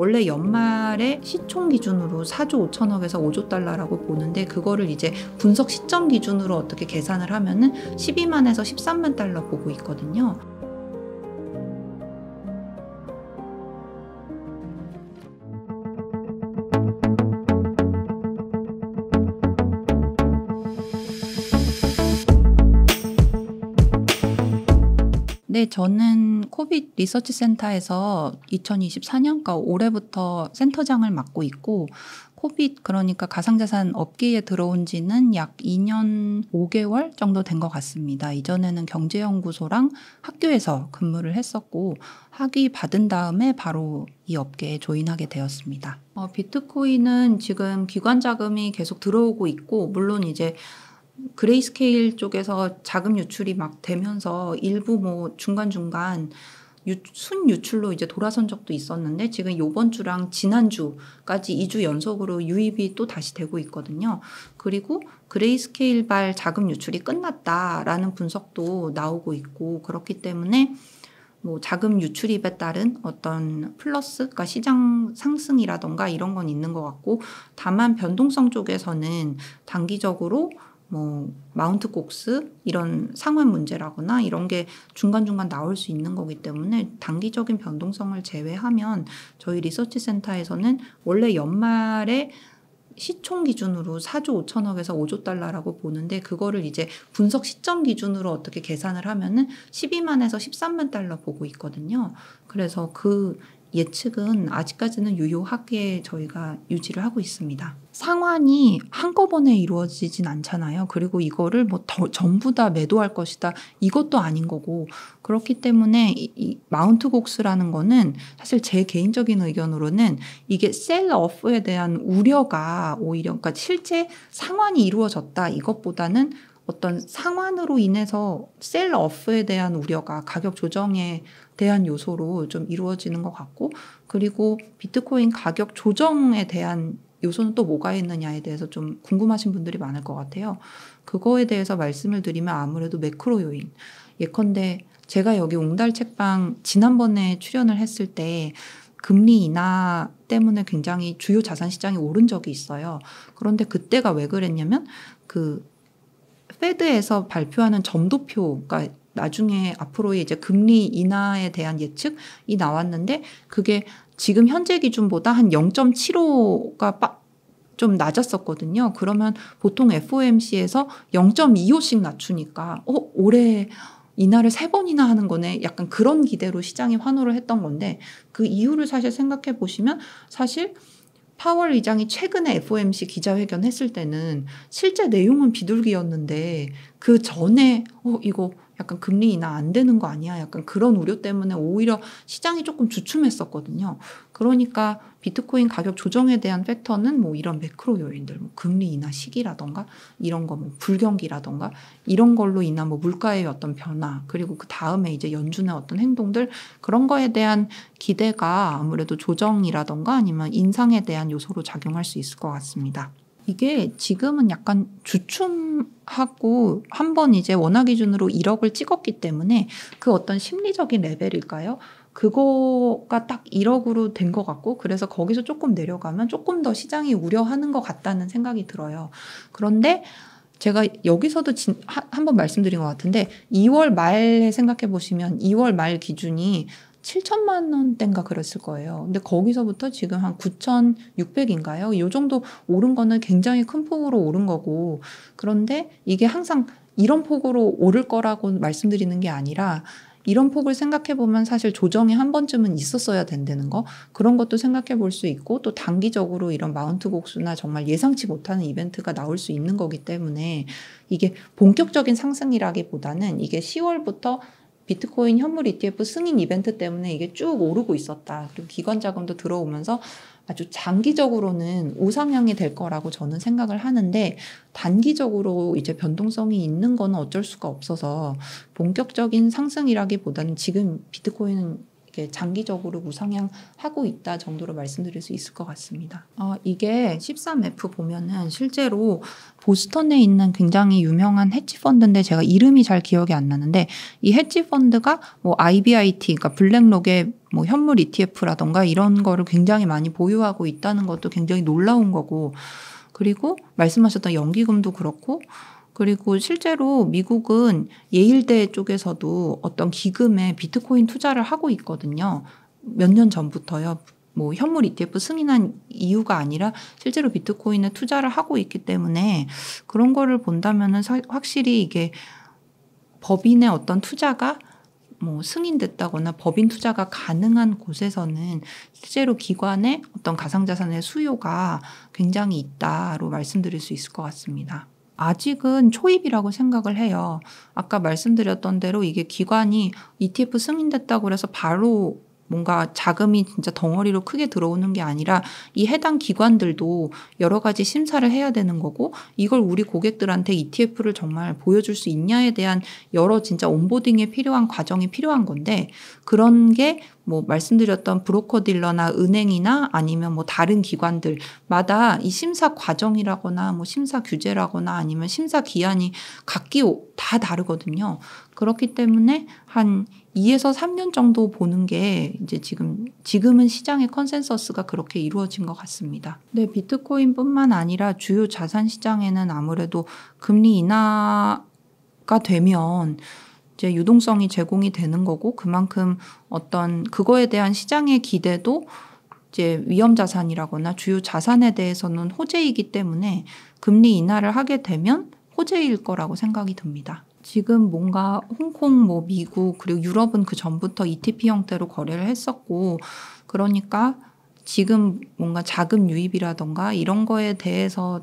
원래 연말에 시총 기준으로 4조 5천억에서 5조 달러라고 보는데 그거를 이제 분석 시점 기준으로 어떻게 계산을 하면은 12만에서 13만 달러 보고 있거든요. 네, 저는 코빗 리서치 센터에서 2024년과 올해부터 센터장을 맡고 있고 코빗 그러니까 가상자산 업계에 들어온 지는 약 2년 5개월 정도 된 것 같습니다. 이전에는 경제연구소랑 학교에서 근무를 했었고 학위 받은 다음에 바로 이 업계에 조인하게 되었습니다. 어, 비트코인은 지금 기관 자금이 계속 들어오고 있고 물론 이제 그레이스케일 쪽에서 자금 유출이 막 되면서 일부 뭐 중간중간 유, 순 유출로 이제 돌아선 적도 있었는데 지금 요번 주랑 지난주까지 2주 연속으로 유입이 또 다시 되고 있거든요. 그리고 그레이스케일발 자금 유출이 끝났다라는 분석도 나오고 있고 그렇기 때문에 뭐 자금 유출입에 따른 어떤 플러스, 그러니까 시장 상승이라던가 이런 건 있는 것 같고 다만 변동성 쪽에서는 단기적으로 뭐 마운트 곡스 이런 상환 문제라거나 이런 게 중간중간 나올 수 있는 거기 때문에 단기적인 변동성을 제외하면 저희 리서치 센터에서는 원래 연말에 시총 기준으로 4조 5천억에서 5조 달러라고 보는데 그거를 이제 분석 시점 기준으로 어떻게 계산을 하면은 12만에서 13만 달러 보고 있거든요. 그래서 그 예측은 아직까지는 유효하게 저희가 유지를 하고 있습니다. 상환이 한꺼번에 이루어지진 않잖아요. 그리고 이거를 뭐 더, 전부 다 매도할 것이다. 이것도 아닌 거고. 그렇기 때문에 이, 이 마운트 곡스라는 거는 사실 제 개인적인 의견으로는 이게 셀러프에 대한 우려가 오히려 그러니까 실제 상환이 이루어졌다. 이것보다는 어떤 상환으로 인해서 셀러프에 대한 우려가 가격 조정에 대한 요소로 좀 이루어지는 것 같고 그리고 비트코인 가격 조정에 대한 요소는 또 뭐가 있느냐에 대해서 좀 궁금하신 분들이 많을 것 같아요. 그거에 대해서 말씀을 드리면 아무래도 매크로 요인. 예컨대 제가 여기 옹달 책방 지난번에 출연을 했을 때 금리 인하 때문에 굉장히 주요 자산 시장이 오른 적이 있어요. 그런데 그때가 왜 그랬냐면 그 페드에서 발표하는 점도표, 그러니까 나중에 앞으로의 이제 금리 인하에 대한 예측이 나왔는데 그게 지금 현재 기준보다 한 0.75가 빠좀 낮았었거든요. 그러면 보통 FOMC에서 0.25씩 낮추니까 어 올해 인하를 세 번이나 하는 거네. 약간 그런 기대로 시장이 환호를 했던 건데 그 이유를 사실 생각해 보시면 사실 파월 의장이 최근에 FOMC 기자회견 했을 때는 실제 내용은 비둘기였는데 그 전에 어 이거 약간 금리 인하 안 되는 거 아니야? 약간 그런 우려 때문에 오히려 시장이 조금 주춤했었거든요. 그러니까 비트코인 가격 조정에 대한 팩터는 뭐 이런 매크로 요인들, 뭐 금리 인하 시기라던가 이런 거, 뭐 불경기라던가 이런 걸로 인한 뭐 물가의 어떤 변화, 그리고 그 다음에 이제 연준의 어떤 행동들 그런 거에 대한 기대가 아무래도 조정이라던가 아니면 인상에 대한 요소로 작용할 수 있을 것 같습니다. 이게 지금은 약간 주춤하고 한 번 이제 원화 기준으로 1억을 찍었기 때문에 그 어떤 심리적인 레벨일까요? 그거가 딱 1억으로 된 것 같고 그래서 거기서 조금 내려가면 조금 더 시장이 우려하는 것 같다는 생각이 들어요. 그런데 제가 여기서도 한 번 말씀드린 것 같은데 2월 말에 생각해 보시면 2월 말 기준이 7천만 원대인가 그랬을 거예요. 근데 거기서부터 지금 한 9,600인가요? 이 정도 오른 거는 굉장히 큰 폭으로 오른 거고 그런데 이게 항상 이런 폭으로 오를 거라고 말씀드리는 게 아니라 이런 폭을 생각해 보면 사실 조정이 한 번쯤은 있었어야 된다는 거 그런 것도 생각해 볼 수 있고 또 단기적으로 이런 마운트 곡수나 정말 예상치 못하는 이벤트가 나올 수 있는 거기 때문에 이게 본격적인 상승이라기보다는 이게 10월부터 비트코인 현물 ETF 승인 이벤트 때문에 이게 쭉 오르고 있었다. 그리고 기관 자금도 들어오면서 아주 장기적으로는 우상향이 될 거라고 저는 생각을 하는데 단기적으로 이제 변동성이 있는 건 어쩔 수가 없어서 본격적인 상승이라기보다는 지금 비트코인은 장기적으로 우상향하고 있다 정도로 말씀드릴 수 있을 것 같습니다. 어, 이게 13F 보면은 실제로 보스턴에 있는 굉장히 유명한 헤지펀드인데 제가 이름이 잘 기억이 안 나는데 이 헤지펀드가 뭐 IBIT 그러니까 블랙록의 뭐 현물 ETF라던가 이런 거를 굉장히 많이 보유하고 있다는 것도 굉장히 놀라운 거고 그리고 말씀하셨던 연기금도 그렇고 그리고 실제로 미국은 예일대 쪽에서도 어떤 기금에 비트코인 투자를 하고 있거든요. 몇 년 전부터요. 뭐 현물 ETF 승인한 이유가 아니라 실제로 비트코인에 투자를 하고 있기 때문에 그런 거를 본다면은 확실히 이게 법인의 어떤 투자가 뭐 승인됐다거나 법인 투자가 가능한 곳에서는 실제로 기관의 어떤 가상자산의 수요가 굉장히 있다로 말씀드릴 수 있을 것 같습니다. 아직은 초입이라고 생각을 해요. 아까 말씀드렸던 대로 이게 기관이 ETF 승인됐다고 해서 바로 뭔가 자금이 진짜 덩어리로 크게 들어오는 게 아니라 이 해당 기관들도 여러 가지 심사를 해야 되는 거고 이걸 우리 고객들한테 ETF를 정말 보여줄 수 있냐에 대한 여러 진짜 온보딩에 필요한 과정이 필요한 건데 그런 게 뭐 말씀드렸던 브로커 딜러나 은행이나 아니면 뭐 다른 기관들마다 이 심사 과정이라거나 뭐 심사 규제라거나 아니면 심사 기한이 각기 다 다르거든요. 그렇기 때문에 한 2에서 3년 정도 보는 게 이제 지금 지금은 시장의 컨센서스가 그렇게 이루어진 것 같습니다. 네, 비트코인뿐만 아니라 주요 자산 시장에는 아무래도 금리 인하가 되면 이제 유동성이 제공이 되는 거고 그만큼 어떤 그거에 대한 시장의 기대도 이제 위험 자산이라거나 주요 자산에 대해서는 호재이기 때문에 금리 인하를 하게 되면 호재일 거라고 생각이 듭니다. 지금 뭔가 홍콩, 뭐 미국 그리고 유럽은 그 전부터 ETP 형태로 거래를 했었고 그러니까 지금 뭔가 자금 유입이라던가 이런 거에 대해서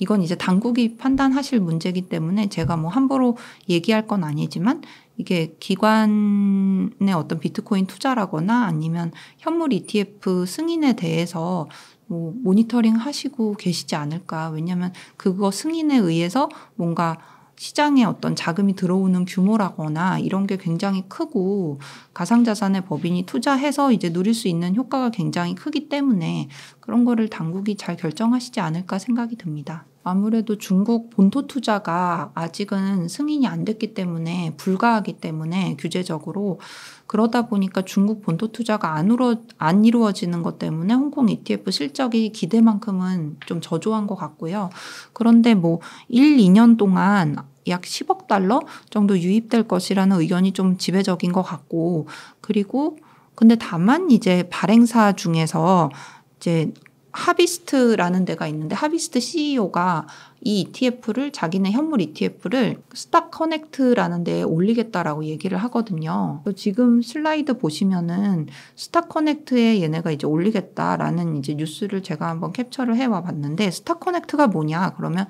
이건 이제 당국이 판단하실 문제이기 때문에 제가 뭐 함부로 얘기할 건 아니지만 이게 기관의 어떤 비트코인 투자라거나 아니면 현물 ETF 승인에 대해서 뭐 모니터링 하시고 계시지 않을까. 왜냐면 그거 승인에 의해서 뭔가 시장에 어떤 자금이 들어오는 규모라거나 이런 게 굉장히 크고 가상자산에 법인이 투자해서 이제 누릴 수 있는 효과가 굉장히 크기 때문에 그런 거를 당국이 잘 결정하시지 않을까 생각이 듭니다. 아무래도 중국 본토 투자가 아직은 승인이 안 됐기 때문에 불가하기 때문에 규제적으로 그러다 보니까 중국 본토 투자가 안, 우러, 안 이루어지는 것 때문에 홍콩 ETF 실적이 기대만큼은 좀 저조한 것 같고요. 그런데 뭐 1, 2년 동안 약 10억 달러 정도 유입될 것이라는 의견이 좀 지배적인 것 같고, 그리고 근데 다만 이제 발행사 중에서 이제 하비스트라는 데가 있는데 하비스트 CEO가 이 ETF를 자기네 현물 ETF를 스탁 커넥트라는 데에 올리겠다라고 얘기를 하거든요. 지금 슬라이드 보시면은 스탁 커넥트에 얘네가 이제 올리겠다라는 이제 뉴스를 제가 한번 캡처를 해와 봤는데 스탁 커넥트가 뭐냐? 그러면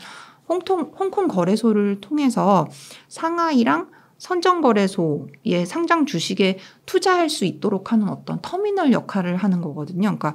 홍콩 홍콩 거래소를 통해서 상하이랑 선정거래소의 상장 주식에 투자할 수 있도록 하는 어떤 터미널 역할을 하는 거거든요. 그러니까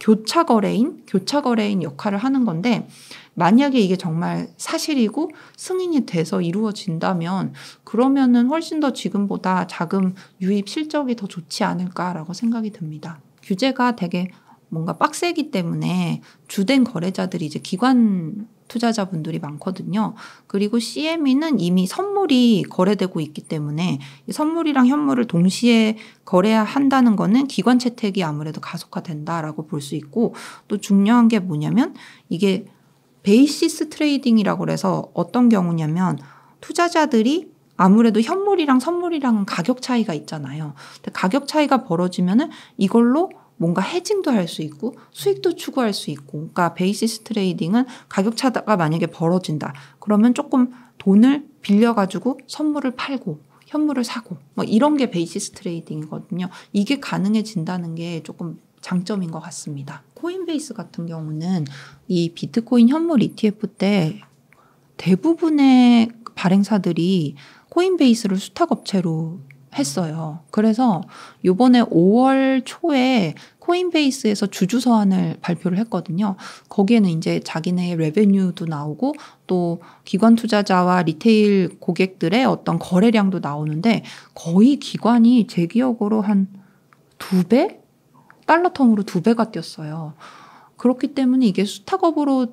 교차 거래인, 교차 거래인 역할을 하는 건데 만약에 이게 정말 사실이고 승인이 돼서 이루어진다면 그러면은 훨씬 더 지금보다 자금 유입 실적이 더 좋지 않을까라고 생각이 듭니다. 규제가 되게 뭔가 빡세기 때문에 주된 거래자들이 이제 기관 투자자분들이 많거든요. 그리고 CME는 이미 선물이 거래되고 있기 때문에 선물이랑 현물을 동시에 거래한다는 거는 기관 채택이 아무래도 가속화된다라고 볼 수 있고 또 중요한 게 뭐냐면 이게 베이시스 트레이딩이라고 해서 어떤 경우냐면 투자자들이 아무래도 현물이랑 선물이랑은 가격 차이가 있잖아요. 가격 차이가 벌어지면은 이걸로 뭔가 해징도 할 수 있고 수익도 추구할 수 있고 그러니까 베이시스 트레이딩은 가격 차가 만약에 벌어진다. 그러면 조금 돈을 빌려 가지고 선물을 팔고 현물을 사고 뭐 이런 게 베이시스 트레이딩이거든요. 이게 가능해진다는 게 조금 장점인 것 같습니다. 코인베이스 같은 경우는 이 비트코인 현물 ETF 때 대부분의 발행사들이 코인베이스를 수탁업체로 했어요. 그래서 요번에 5월 초에 코인베이스에서 주주 서한을 발표를 했거든요. 거기에는 이제 자기네의 레베뉴도 나오고 또 기관 투자자와 리테일 고객들의 어떤 거래량도 나오는데 거의 기관이 제 기억으로 한 두 배? 달러 텀으로 두 배가 뛰었어요. 그렇기 때문에 이게 수탁업으로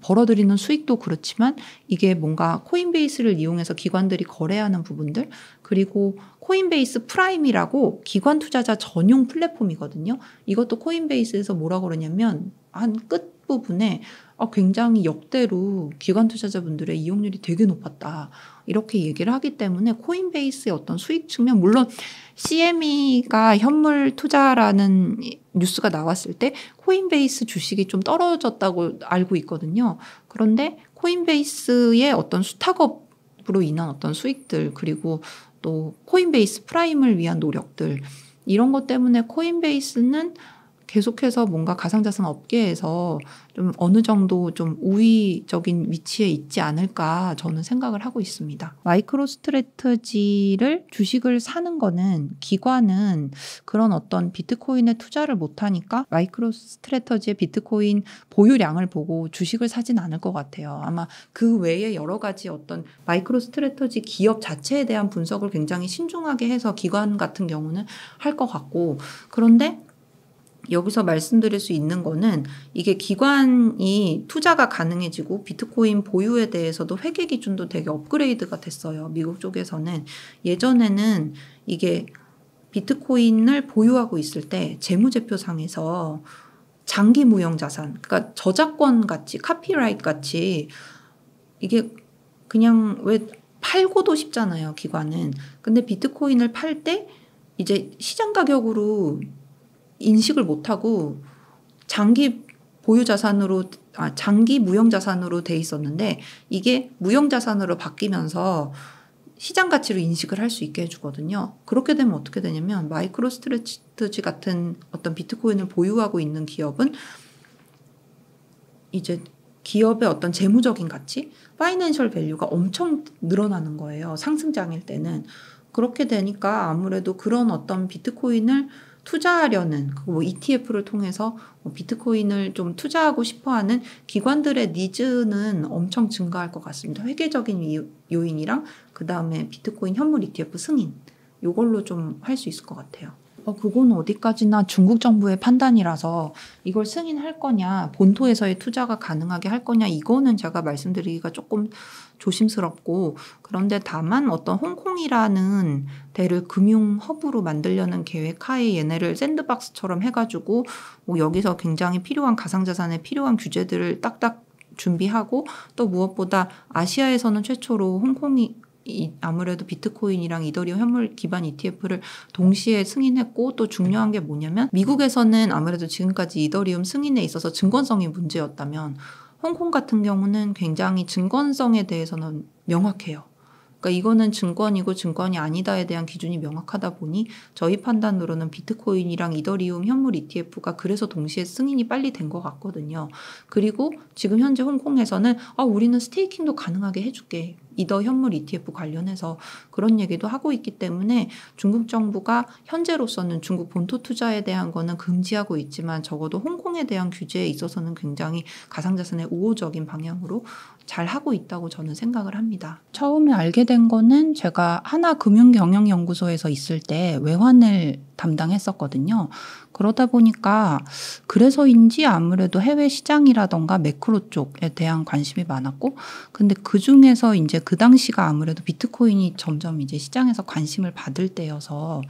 벌어들이는 수익도 그렇지만 이게 뭔가 코인베이스를 이용해서 기관들이 거래하는 부분들 그리고 코인베이스 프라임이라고 기관 투자자 전용 플랫폼이거든요. 이것도 코인베이스에서 뭐라 그러냐면 한 끝 부분에 어, 굉장히 역대로 기관 투자자분들의 이용률이 되게 높았다. 이렇게 얘기를 하기 때문에 코인베이스의 어떤 수익 측면, 물론 CME가 현물 투자라는 뉴스가 나왔을 때 코인베이스 주식이 좀 떨어졌다고 알고 있거든요. 그런데 코인베이스의 어떤 수탁업으로 인한 어떤 수익들 그리고 또 코인베이스 프라임을 위한 노력들 이런 것 때문에 코인베이스는 계속해서 뭔가 가상자산 업계에서 좀 어느 정도 좀 우위적인 위치에 있지 않을까 저는 생각을 하고 있습니다. 마이크로 스트레터지를 주식을 사는 거는 기관은 그런 어떤 비트코인에 투자를 못하니까 마이크로 스트레터지의 비트코인 보유량을 보고 주식을 사진 않을 것 같아요. 아마 그 외에 여러 가지 어떤 마이크로 스트레터지 기업 자체에 대한 분석을 굉장히 신중하게 해서 기관 같은 경우는 할 것 같고 그런데 여기서 말씀드릴 수 있는 거는 이게 기관이 투자가 가능해지고 비트코인 보유에 대해서도 회계 기준도 되게 업그레이드가 됐어요. 미국 쪽에서는 예전에는 이게 비트코인을 보유하고 있을 때 재무제표상에서 장기 무형 자산, 그러니까 저작권 같이 카피라이트 같이 이게 그냥 왜 팔고도 쉽잖아요, 기관은. 근데 비트코인을 팔 때 이제 시장 가격으로 인식을 못하고 장기 보유 자산으로 아, 장기 무형 자산으로 돼 있었는데 이게 무형 자산으로 바뀌면서 시장 가치로 인식을 할 수 있게 해주거든요. 그렇게 되면 어떻게 되냐면 마이크로 스트레치 같은 어떤 비트코인을 보유하고 있는 기업은 이제 기업의 어떤 재무적인 가치, 파이낸셜 밸류가 엄청 늘어나는 거예요. 상승장일 때는. 그렇게 되니까 아무래도 그런 어떤 비트코인을 투자하려는 그 뭐 ETF를 통해서 뭐 비트코인을 좀 투자하고 싶어하는 기관들의 니즈는 엄청 증가할 것 같습니다. 회계적인 요인이랑 그 다음에 비트코인 현물 ETF 승인 요걸로 좀 할 수 있을 것 같아요. 어, 그건 어디까지나 중국 정부의 판단이라서 이걸 승인할 거냐, 본토에서의 투자가 가능하게 할 거냐, 이거는 제가 말씀드리기가 조금 조심스럽고, 그런데 다만 어떤 홍콩이라는 대를 금융 허브로 만들려는 계획 하에 얘네를 샌드박스처럼 해가지고, 뭐 여기서 굉장히 필요한 가상자산에 필요한 규제들을 딱딱 준비하고, 또 무엇보다 아시아에서는 최초로 홍콩이 이, 아무래도 비트코인이랑 이더리움 현물 기반 ETF를 동시에 승인했고 또 중요한 게 뭐냐면 미국에서는 아무래도 지금까지 이더리움 승인에 있어서 증권성이 문제였다면 홍콩 같은 경우는 굉장히 증권성에 대해서는 명확해요. 그러니까 이거는 증권이고 증권이 아니다에 대한 기준이 명확하다 보니 저희 판단으로는 비트코인이랑 이더리움 현물 ETF가 그래서 동시에 승인이 빨리 된 것 같거든요. 그리고 지금 현재 홍콩에서는 아, 우리는 스테이킹도 가능하게 해줄게. 이더 현물 ETF 관련해서 그런 얘기도 하고 있기 때문에 중국 정부가 현재로서는 중국 본토 투자에 대한 거는 금지하고 있지만 적어도 홍콩에 대한 규제에 있어서는 굉장히 가상자산의 우호적인 방향으로 잘 하고 있다고 저는 생각을 합니다. 처음에 알게 된 거는 제가 하나 금융경영연구소에서 있을 때 외환을 담당했었거든요. 그러다 보니까 그래서인지 아무래도 해외 시장이라던가 매크로 쪽에 대한 관심이 많았고, 근데 그 중에서 이제 그 당시가 아무래도 비트코인이 점점 이제 시장에서 관심을 받을 때여서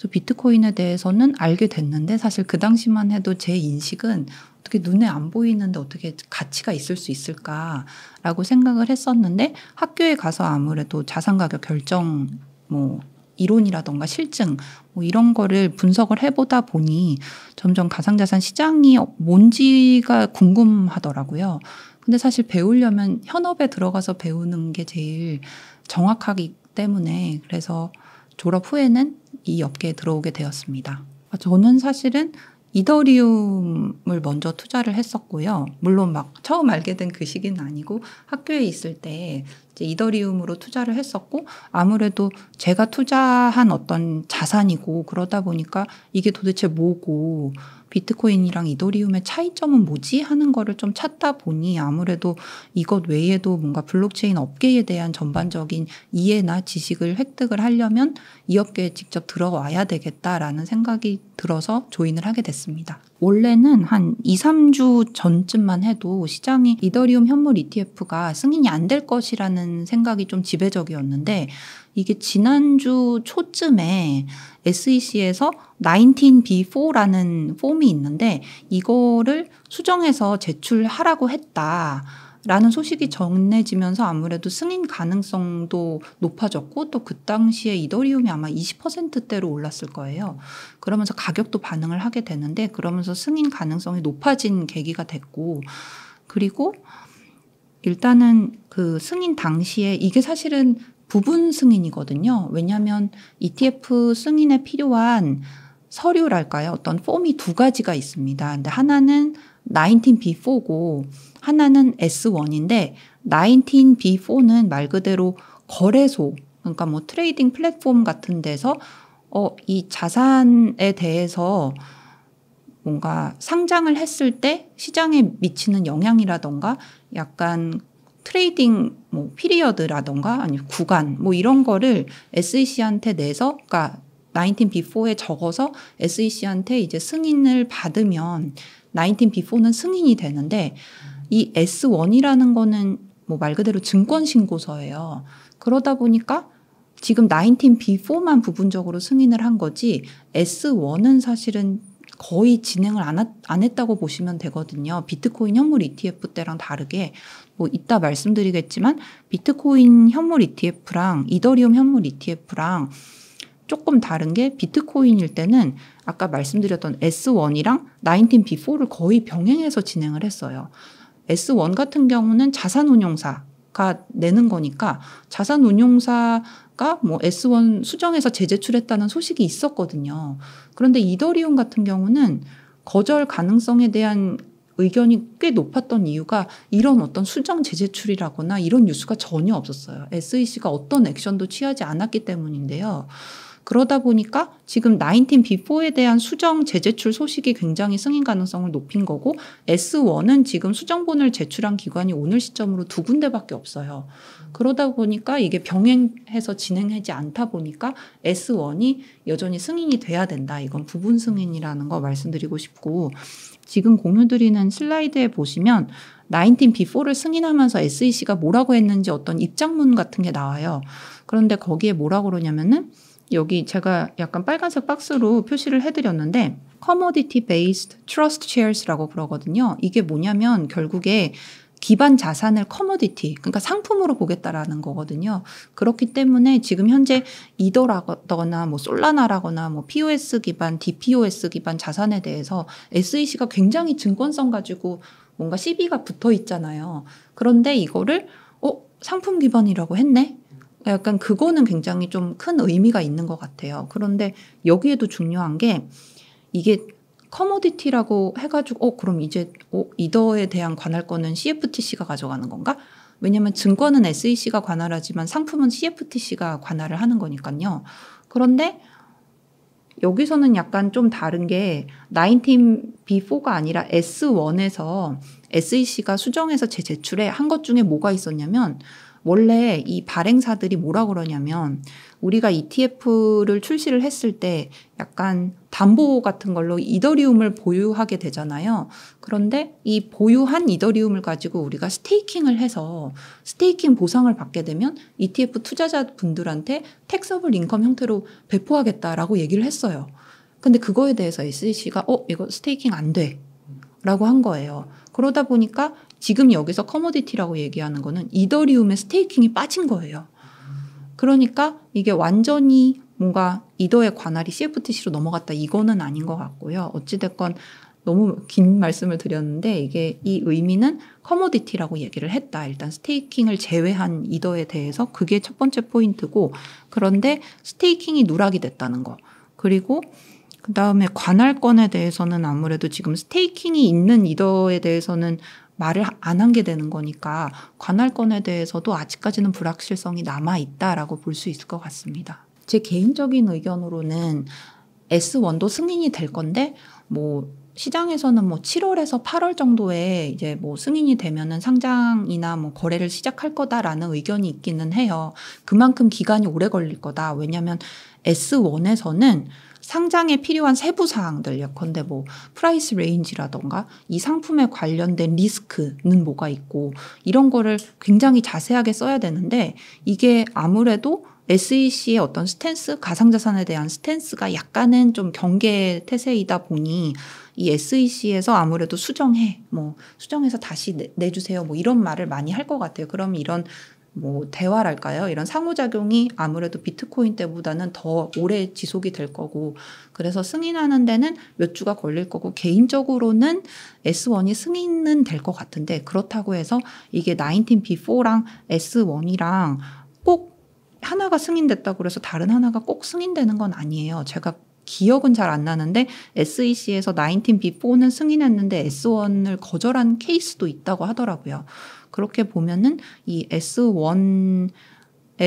그 비트코인에 대해서는 알게 됐는데 사실 그 당시만 해도 제 인식은 어떻게 눈에 안 보이는데 어떻게 가치가 있을 수 있을까라고 생각을 했었는데 학교에 가서 아무래도 자산 가격 결정 뭐 이론이라던가 실증 뭐 이런 거를 분석을 해보다 보니 점점 가상자산 시장이 뭔지가 궁금하더라고요. 근데 사실 배우려면 현업에 들어가서 배우는 게 제일 정확하기 때문에 그래서 졸업 후에는 이 업계에 들어오게 되었습니다. 저는 사실은 이더리움을 먼저 투자를 했었고요. 물론 막 처음 알게 된 그 시기는 아니고 학교에 있을 때 이제 이더리움으로 투자를 했었고 아무래도 제가 투자한 어떤 자산이고 그러다 보니까 이게 도대체 뭐고 비트코인이랑 이더리움의 차이점은 뭐지 하는 거를 좀 찾다 보니 아무래도 이것 외에도 뭔가 블록체인 업계에 대한 전반적인 이해나 지식을 획득을 하려면 이 업계에 직접 들어와야 되겠다라는 생각이 들어서 조인을 하게 됐습니다. 원래는 한 2, 3주 전쯤만 해도 시장이 이더리움 현물 ETF가 승인이 안 될 것이라는 생각이 좀 지배적이었는데 이게 지난주 초쯤에 SEC에서 19B4라는 폼이 있는데 이거를 수정해서 제출하라고 했다. 라는 소식이 전해지면서 아무래도 승인 가능성도 높아졌고 또 그 당시에 이더리움이 아마 20%대로 올랐을 거예요. 그러면서 가격도 반응을 하게 되는데 그러면서 승인 가능성이 높아진 계기가 됐고 그리고 일단은 그 승인 당시에 이게 사실은 부분 승인이거든요. 왜냐하면 ETF 승인에 필요한 서류랄까요? 어떤 폼이 두 가지가 있습니다. 근데 하나는 19B4고 하나는 S1인데 19B4는 말 그대로 거래소 그러니까 뭐 트레이딩 플랫폼 같은 데서 어, 이 자산에 대해서 뭔가 상장을 했을 때 시장에 미치는 영향이라던가 약간 트레이딩 뭐 피리어드라던가 아니면 구간 뭐 이런 거를 SEC한테 내서 그러니까 19B4에 적어서 SEC한테 이제 승인을 받으면 19B4는 승인이 되는데 이 S1이라는 거는 뭐말 그대로 증권 신고서예요. 그러다 보니까 지금 19B4만 부분적으로 승인을 한 거지 S1은 사실은 거의 진행을 안, 하, 안 했다고 보시면 되거든요. 비트코인 현물 ETF 때랑 다르게 뭐 이따 말씀드리겠지만 비트코인 현물 ETF랑 이더리움 현물 ETF랑 조금 다른 게 비트코인일 때는 아까 말씀드렸던 S1이랑 19B4를 거의 병행해서 진행을 했어요. S1 같은 경우는 자산운용사가 내는 거니까 자산운용사가 뭐 S1 수정해서 재제출했다는 소식이 있었거든요. 그런데 이더리움 같은 경우는 거절 가능성에 대한 의견이 꽤 높았던 이유가 이런 어떤 수정 재제출이라거나 이런 뉴스가 전혀 없었어요. SEC가 어떤 액션도 취하지 않았기 때문인데요. 그러다 보니까 지금 19 B4에 대한 수정 재제출 소식이 굉장히 승인 가능성을 높인 거고 S1은 지금 수정본을 제출한 기관이 오늘 시점으로 두 군데밖에 없어요. 그러다 보니까 이게 병행해서 진행하지 않다 보니까 S1이 여전히 승인이 돼야 된다. 이건 부분 승인이라는 거 말씀드리고 싶고 지금 공유드리는 슬라이드에 보시면 19B4를 승인하면서 SEC가 뭐라고 했는지 어떤 입장문 같은 게 나와요. 그런데 거기에 뭐라고 그러냐면은 여기 제가 약간 빨간색 박스로 표시를 해드렸는데 commodity based trust shares라고 그러거든요. 이게 뭐냐면 결국에 기반 자산을 커머디티, 그러니까 상품으로 보겠다라는 거거든요. 그렇기 때문에 지금 현재 이더라거나 뭐 솔라나라거나 뭐 POS 기반, DPoS 기반 자산에 대해서 SEC가 굉장히 증권성 가지고 뭔가 시비가 붙어 있잖아요. 그런데 이거를 어, 상품 기반이라고 했네? 약간 그거는 굉장히 좀 큰 의미가 있는 것 같아요. 그런데 여기에도 중요한 게 이게 커머디티라고 해가지고 어 그럼 이제 어, 이더에 대한 관할권은 CFTC가 가져가는 건가? 왜냐하면 증권은 SEC가 관할하지만 상품은 CFTC가 관할을 하는 거니까요. 그런데 여기서는 약간 좀 다른 게 19B4가 아니라 S1에서 SEC가 수정해서 재제출에 한것 중에 뭐가 있었냐면 원래 이 발행사들이 뭐라 그러냐면 우리가 ETF를 출시를 했을 때 약간 담보 같은 걸로 이더리움을 보유하게 되잖아요. 그런데 이 보유한 이더리움을 가지고 우리가 스테이킹을 해서 스테이킹 보상을 받게 되면 ETF 투자자분들한테 텍서블 인컴 형태로 배포하겠다라고 얘기를 했어요. 근데 그거에 대해서 SEC가 어 이거 스테이킹 안 돼라고 한 거예요. 그러다 보니까 지금 여기서 커머디티라고 얘기하는 거는 이더리움의 스테이킹이 빠진 거예요. 그러니까 이게 완전히 뭔가 이더의 관할이 CFTC로 넘어갔다 이거는 아닌 것 같고요. 어찌됐건 너무 긴 말씀을 드렸는데 이게 이 의미는 커머디티라고 얘기를 했다. 일단 스테이킹을 제외한 이더에 대해서 그게 첫 번째 포인트고 그런데 스테이킹이 누락이 됐다는 거. 그리고 그 다음에 관할권에 대해서는 아무래도 지금 스테이킹이 있는 이더에 대해서는 말을 안 한 게 되는 거니까 관할권에 대해서도 아직까지는 불확실성이 남아 있다라고 볼 수 있을 것 같습니다. 제 개인적인 의견으로는 S1도 승인이 될 건데 뭐 시장에서는 뭐 7월에서 8월 정도에 이제 뭐 승인이 되면은 상장이나 뭐 거래를 시작할 거다라는 의견이 있기는 해요. 그만큼 기간이 오래 걸릴 거다. 왜냐면 S1에서는 상장에 필요한 세부 사항들 예컨대 뭐 프라이스 레인지라던가 이 상품에 관련된 리스크는 뭐가 있고 이런 거를 굉장히 자세하게 써야 되는데 이게 아무래도 SEC의 어떤 스탠스, 가상자산에 대한 스탠스가 약간은 좀 경계 태세이다 보니 이 SEC에서 아무래도 수정해, 뭐, 수정해서 다시 내, 주세요뭐 이런 말을 많이 할 것 같아요. 그럼 이런 뭐 대화랄까요? 이런 상호작용이 아무래도 비트코인 때보다는 더 오래 지속이 될 거고 그래서 승인하는 데는 몇 주가 걸릴 거고 개인적으로는 S1이 승인은 될 것 같은데 그렇다고 해서 이게 19B4랑 S1이랑 꼭 하나가 승인됐다고 그래서 다른 하나가 꼭 승인되는 건 아니에요. 제가 기억은 잘 안 나는데 SEC에서 19B4는 승인했는데 S1을 거절한 케이스도 있다고 하더라고요. 그렇게 보면은 이 S1에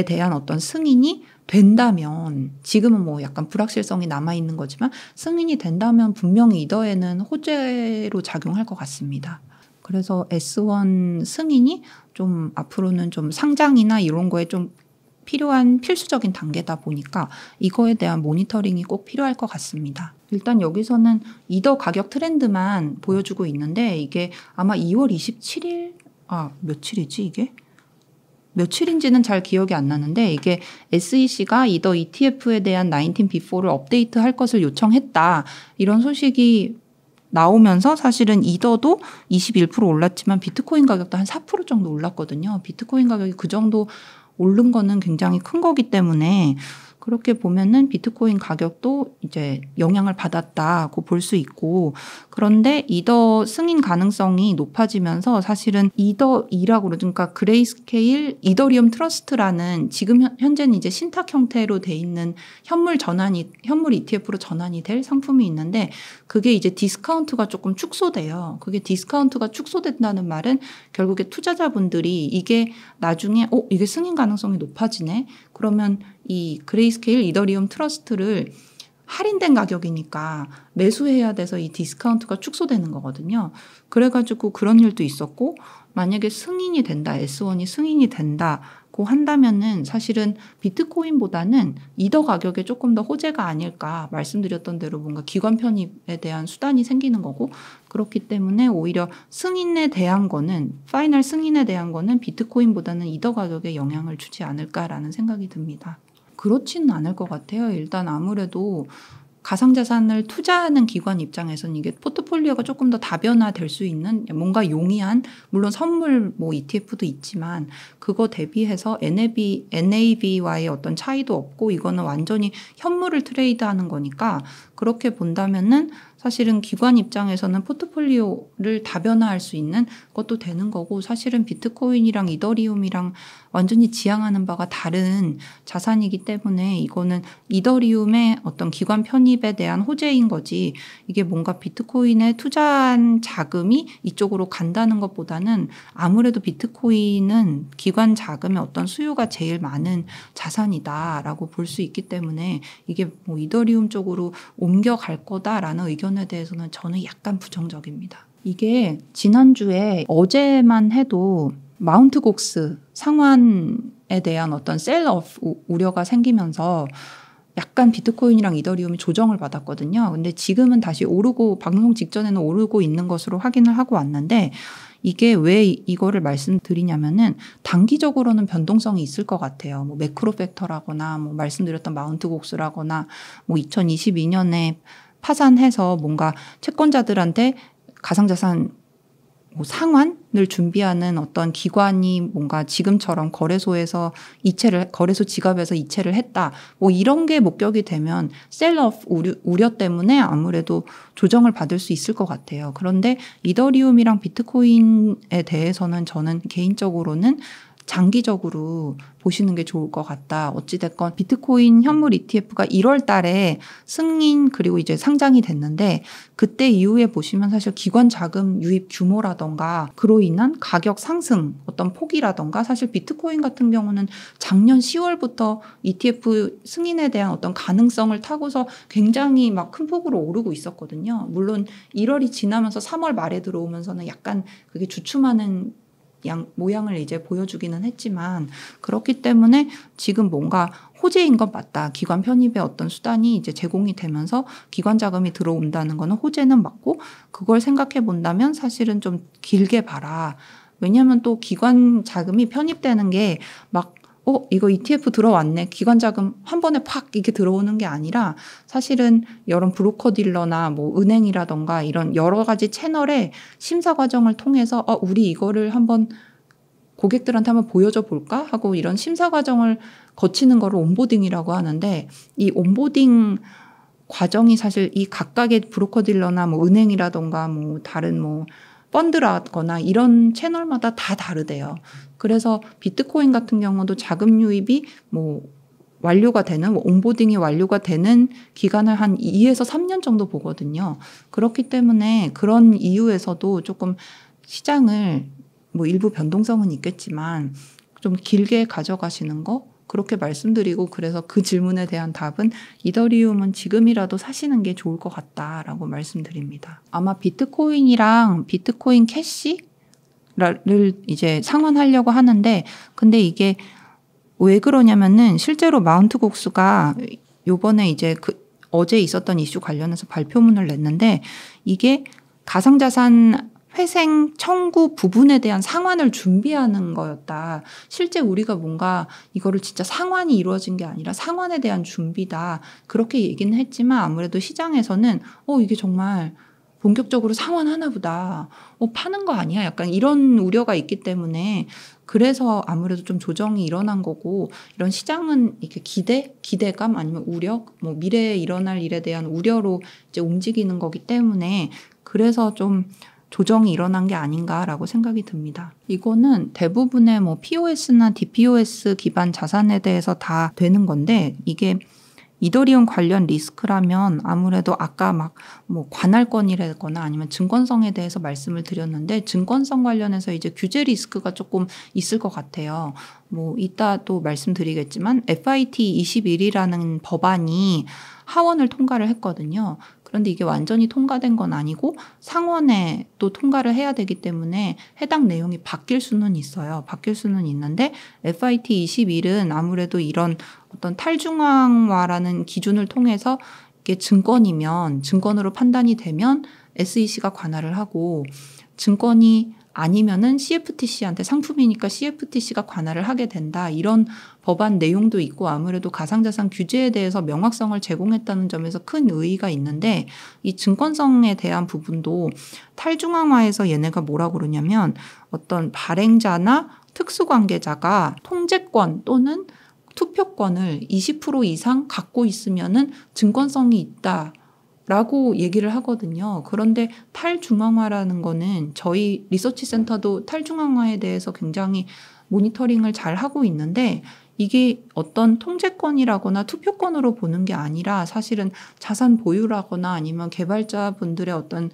대한 어떤 승인이 된다면 지금은 뭐 약간 불확실성이 남아 있는 거지만 승인이 된다면 분명히 이더에는 호재로 작용할 것 같습니다. 그래서 S1 승인이 좀 앞으로는 좀 상장이나 이런 거에 좀 필요한 필수적인 단계다 보니까 이거에 대한 모니터링이 꼭 필요할 것 같습니다. 일단 여기서는 이더 가격 트렌드만 보여주고 있는데 이게 아마 2월 27일 아, 며칠이지 이게? 며칠인지는 잘 기억이 안 나는데 이게 SEC가 이더 ETF에 대한 19B4를 업데이트할 것을 요청했다. 이런 소식이 나오면서 사실은 이더도 21% 올랐지만 비트코인 가격도 한 4% 정도 올랐거든요. 비트코인 가격이 그 정도 오른 거는 굉장히 큰 거기 때문에 그렇게 보면은 비트코인 가격도 이제 영향을 받았다고 볼 수 있고 그런데 이더 승인 가능성이 높아지면서 사실은 이더 이라고 그러니까 그레이스케일 이더리움 트러스트라는 지금 현재는 이제 신탁 형태로 돼 있는 현물 전환이 현물 ETF로 전환이 될 상품이 있는데 그게 이제 디스카운트가 조금 축소돼요. 그게 디스카운트가 축소된다는 말은 결국에 투자자분들이 이게 나중에 어 이게 승인 가능성이 높아지네. 그러면 이 그레이스케일 이더리움 트러스트를 할인된 가격이니까 매수해야 돼서 이 디스카운트가 축소되는 거거든요. 그래가지고 그런 일도 있었고, 만약에 승인이 된다, S1이 승인이 된다 고 한다면은 사실은 비트코인보다는 이더 가격에 조금 더 호재가 아닐까 말씀드렸던 대로 뭔가 기관 편입에 대한 수단이 생기는 거고 그렇기 때문에 오히려 승인에 대한 거는 파이널 승인에 대한 거는 비트코인보다는 이더 가격에 영향을 주지 않을까라는 생각이 듭니다. 그렇지는 않을 것 같아요. 일단 아무래도 가상자산을 투자하는 기관 입장에서는 이게 포트폴리오가 조금 더 다변화될 수 있는 뭔가 용이한 물론 선물 뭐 ETF도 있지만 그거 대비해서 NAB, NAB와의 어떤 차이도 없고 이거는 완전히 현물을 트레이드하는 거니까 그렇게 본다면은 사실은 기관 입장에서는 포트폴리오를 다변화할 수 있는 것도 되는 거고 사실은 비트코인이랑 이더리움이랑 완전히 지향하는 바가 다른 자산이기 때문에 이거는 이더리움의 어떤 기관 편입에 대한 호재인 거지 이게 뭔가 비트코인에 투자한 자금이 이쪽으로 간다는 것보다는 아무래도 비트코인은 기관 자금의 어떤 수요가 제일 많은 자산이다라고 볼 수 있기 때문에 이게 뭐 이더리움 쪽으로 옮겨갈 거다라는 의견 발언에 대해서는 저는 약간 부정적입니다. 이게 지난주에 어제만 해도 마운트 곡스 상환에 대한 어떤 셀업 우려가 생기면서 약간 비트코인이랑 이더리움이 조정을 받았거든요. 근데 지금은 다시 오르고 방송 직전에는 오르고 있는 것으로 확인을 하고 왔는데 이게 왜 이거를 말씀드리냐면은 단기적으로는 변동성이 있을 것 같아요. 뭐 매크로 팩터라거나 뭐 말씀드렸던 마운트 곡수라거나 뭐 2022년에 파산해서 뭔가 채권자들한테 가상자산 뭐 상환을 준비하는 어떤 기관이 뭔가 지금처럼 거래소에서 이체를 거래소 지갑에서 이체를 했다 뭐 이런 게 목격이 되면 셀럽 우려, 우려 때문에 아무래도 조정을 받을 수 있을 것 같아요. 그런데 이더리움이랑 비트코인에 대해서는 저는 개인적으로는 장기적으로 보시는 게 좋을 것 같다. 어찌됐건 비트코인 현물 ETF가 1월 달에 승인 그리고 이제 상장이 됐는데 그때 이후에 보시면 사실 기관 자금 유입 규모라던가 그로 인한 가격 상승 어떤 폭이라던가 사실 비트코인 같은 경우는 작년 10월부터 ETF 승인에 대한 어떤 가능성을 타고서 굉장히 막 큰 폭으로 오르고 있었거든요. 물론 1월이 지나면서 3월 말에 들어오면서는 약간 그게 주춤하는 양, 모양을 이제 보여주기는 했지만 그렇기 때문에 지금 뭔가 호재인 건 맞다. 기관 편입의 어떤 수단이 이제 제공이 되면서 기관 자금이 들어온다는 거는 호재는 맞고 그걸 생각해 본다면 사실은 좀 길게 봐라. 왜냐하면 또 기관 자금이 편입되는 게막 어, 이거 ETF 들어왔네. 기관 자금 한 번에 팍 이게 들어오는 게 아니라 사실은 여러 브로커 딜러나 뭐 은행이라던가 이런 여러 가지 채널의 심사 과정을 통해서 어, 우리 이거를 한번 고객들한테 한번 보여줘 볼까 하고 이런 심사 과정을 거치는 거를 온보딩이라고 하는데 이 온보딩 과정이 사실 이 각각의 브로커 딜러나 뭐 은행이라던가 뭐 다른 뭐 펀드라거나 이런 채널마다 다 다르대요. 그래서 비트코인 같은 경우도 자금 유입이 뭐 완료가 되는 뭐 온보딩이 완료가 되는 기간을 한 2에서 3년 정도 보거든요. 그렇기 때문에 그런 이유에서도 조금 시장을 뭐 일부 변동성은 있겠지만 좀 길게 가져가시는 거 그렇게 말씀드리고 그래서 그 질문에 대한 답은 이더리움은 지금이라도 사시는 게 좋을 것 같다라고 말씀드립니다. 아마 비트코인이랑 비트코인 캐시를 이제 상환하려고 하는데 근데 이게 왜 그러냐면은 실제로 마운트 곡수가 요번에 이제 그 어제 있었던 이슈 관련해서 발표문을 냈는데 이게 가상자산 회생 청구 부분에 대한 상환을 준비하는 거였다. 실제 우리가 뭔가 이거를 진짜 상환이 이루어진 게 아니라 상환에 대한 준비다. 그렇게 얘기는 했지만 아무래도 시장에서는 어, 이게 정말 본격적으로 상환하나 보다. 어, 파는 거 아니야? 약간 이런 우려가 있기 때문에 그래서 아무래도 좀 조정이 일어난 거고 이런 시장은 이렇게 기대, 기대감 아니면 우려, 뭐 미래에 일어날 일에 대한 우려로 이제 움직이는 거기 때문에 그래서 좀 조정이 일어난 게 아닌가라고 생각이 듭니다. 이거는 대부분의 뭐 POS나 DPoS 기반 자산에 대해서 다 되는 건데 이게 이더리움 관련 리스크라면 아무래도 아까 막 뭐 관할권이라거나 아니면 증권성에 대해서 말씀을 드렸는데 증권성 관련해서 이제 규제 리스크가 조금 있을 것 같아요. 뭐 이따 또 말씀드리겠지만 FIT 21이라는 법안이 하원을 통과를 했거든요. 그런데 이게 완전히 통과된 건 아니고 상원에 또 통과를 해야 되기 때문에 해당 내용이 바뀔 수는 있어요. 바뀔 수는 있는데 FIT 21은 아무래도 이런 어떤 탈중앙화라는 기준을 통해서 이게 증권이면 증권으로 판단이 되면 SEC가 관할을 하고 증권이 아니면은 CFTC한테 상품이니까 CFTC가 관할을 하게 된다. 이런 법안 내용도 있고 아무래도 가상자산 규제에 대해서 명확성을 제공했다는 점에서 큰 의의가 있는데 이 증권성에 대한 부분도 탈중앙화에서 얘네가 뭐라 그러냐면 어떤 발행자나 특수관계자가 통제권 또는 투표권을 20% 이상 갖고 있으면은 증권성이 있다. 라고 얘기를 하거든요. 그런데 탈중앙화라는 거는 저희 리서치 센터도 탈중앙화에 대해서 굉장히 모니터링을 잘 하고 있는데 이게 어떤 통제권이라거나 투표권으로 보는 게 아니라 사실은 자산 보유라거나 아니면 개발자분들의 어떤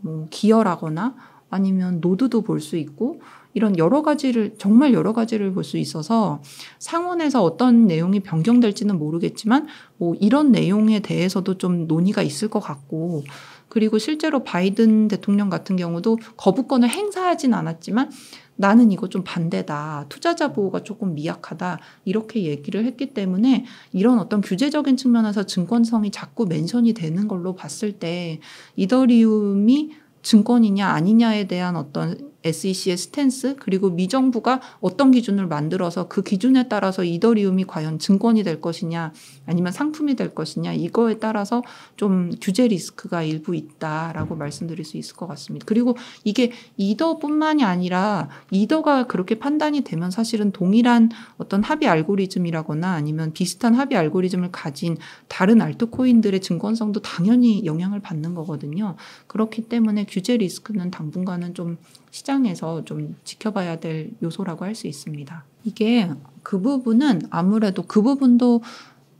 뭐 기여라거나 아니면 노드도 볼 수 있고 이런 여러 가지를 정말 여러 가지를 볼 수 있어서 상원에서 어떤 내용이 변경될지는 모르겠지만 뭐 이런 내용에 대해서도 좀 논의가 있을 것 같고 그리고 실제로 바이든 대통령 같은 경우도 거부권을 행사하진 않았지만 나는 이거 좀 반대다. 투자자 보호가 조금 미약하다. 이렇게 얘기를 했기 때문에 이런 어떤 규제적인 측면에서 증권성이 자꾸 멘션이 되는 걸로 봤을 때 이더리움이 증권이냐 아니냐에 대한 어떤 SEC의 스탠스 그리고 미정부가 어떤 기준을 만들어서 그 기준에 따라서 이더리움이 과연 증권이 될 것이냐 아니면 상품이 될 것이냐 이거에 따라서 좀 규제 리스크가 일부 있다라고 말씀드릴 수 있을 것 같습니다. 그리고 이게 이더뿐만이 아니라 이더가 그렇게 판단이 되면 사실은 동일한 어떤 합의 알고리즘이라거나 아니면 비슷한 합의 알고리즘을 가진 다른 알트코인들의 증권성도 당연히 영향을 받는 거거든요. 그렇기 때문에 규제 리스크는 당분간은 좀 시장에서 좀 지켜봐야 될 요소라고 할 수 있습니다. 이게 그 부분은 아무래도 그 부분도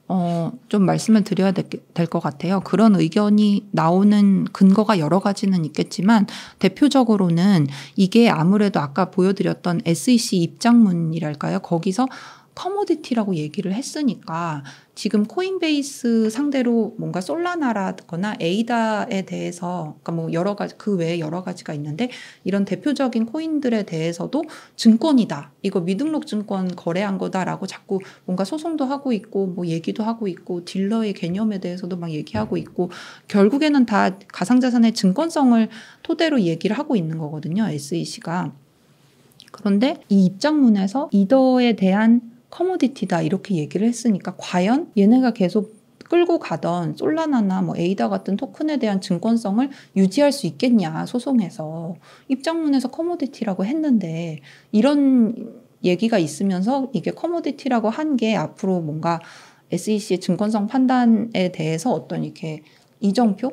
어, 좀 말씀을 드려야 될 것 같아요. 그런 의견이 나오는 근거가 여러 가지는 있겠지만 대표적으로는 이게 아무래도 아까 보여드렸던 SEC 입장문이랄까요? 거기서 커머디티라고 얘기를 했으니까 지금 코인베이스 상대로 뭔가 솔라나라거나 에이다에 대해서 그러니까 뭐 여러 가지 그 외에 여러 가지가 있는데 이런 대표적인 코인들에 대해서도 증권이다 이거 미등록 증권 거래한 거다라고 자꾸 뭔가 소송도 하고 있고 뭐 얘기도 하고 있고 딜러의 개념에 대해서도 막 얘기하고 있고 결국에는 다 가상자산의 증권성을 토대로 얘기를 하고 있는 거거든요 SEC가 그런데 이 입장문에서 이더에 대한 커머디티다 이렇게 얘기를 했으니까 과연 얘네가 계속 끌고 가던 솔라나나 뭐 에이다 같은 토큰에 대한 증권성을 유지할 수 있겠냐 소송에서 입장문에서 커머디티라고 했는데 이런 얘기가 있으면서 이게 커머디티라고 한 게 앞으로 뭔가 SEC의 증권성 판단에 대해서 어떤 이렇게 이정표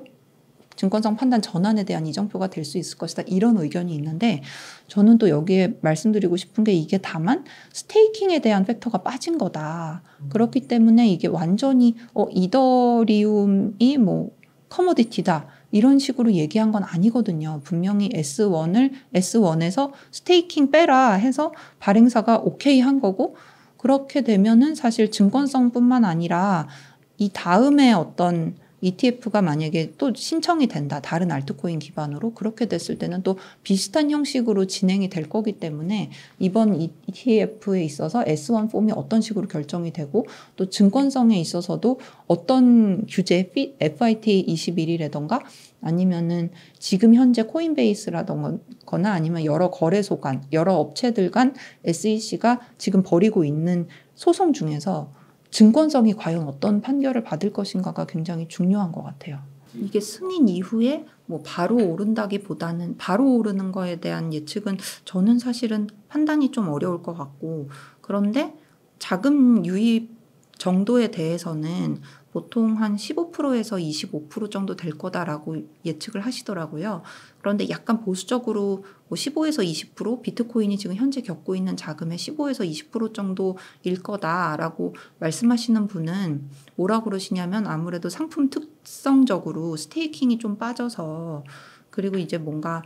증권성 판단 전환에 대한 이정표가 될 수 있을 것이다. 이런 의견이 있는데 저는 또 여기에 말씀드리고 싶은 게 이게 다만 스테이킹에 대한 팩터가 빠진 거다. 음. 그렇기 때문에 이게 완전히 어 이더리움이 뭐 커머디티다. 이런 식으로 얘기한 건 아니거든요. 분명히 S1을 S1에서 스테이킹 빼라 해서 발행사가 오케이 한 거고 그렇게 되면은 사실 증권성뿐만 아니라 이 다음에 어떤 ETF가 만약에 또 신청이 된다. 다른 알트코인 기반으로 그렇게 됐을 때는 또 비슷한 형식으로 진행이 될 거기 때문에 이번 ETF에 있어서 S1 폼이 어떤 식으로 결정이 되고 또 증권성에 있어서도 어떤 규제 FIT 21이라던가 아니면은 지금 현재 코인베이스라던가 아니면 여러 거래소 간, 여러 업체들 간 SEC가 지금 벌이고 있는 소송 중에서 증권성이 과연 어떤 판결을 받을 것인가가 굉장히 중요한 것 같아요. 이게 승인 이후에 뭐 바로 오른다기보다는 바로 오르는 거에 대한 예측은 저는 사실은 판단이 좀 어려울 것 같고 그런데 자금 유입 정도에 대해서는 보통 한 15%에서 25% 정도 될 거다라고 예측을 하시더라고요. 그런데 약간 보수적으로 뭐 15에서 20% 비트코인이 지금 현재 겪고 있는 자금의 15에서 20% 정도일 거다라고 말씀하시는 분은 뭐라 그러시냐면 아무래도 상품 특성적으로 스테이킹이 좀 빠져서 그리고 이제 뭔가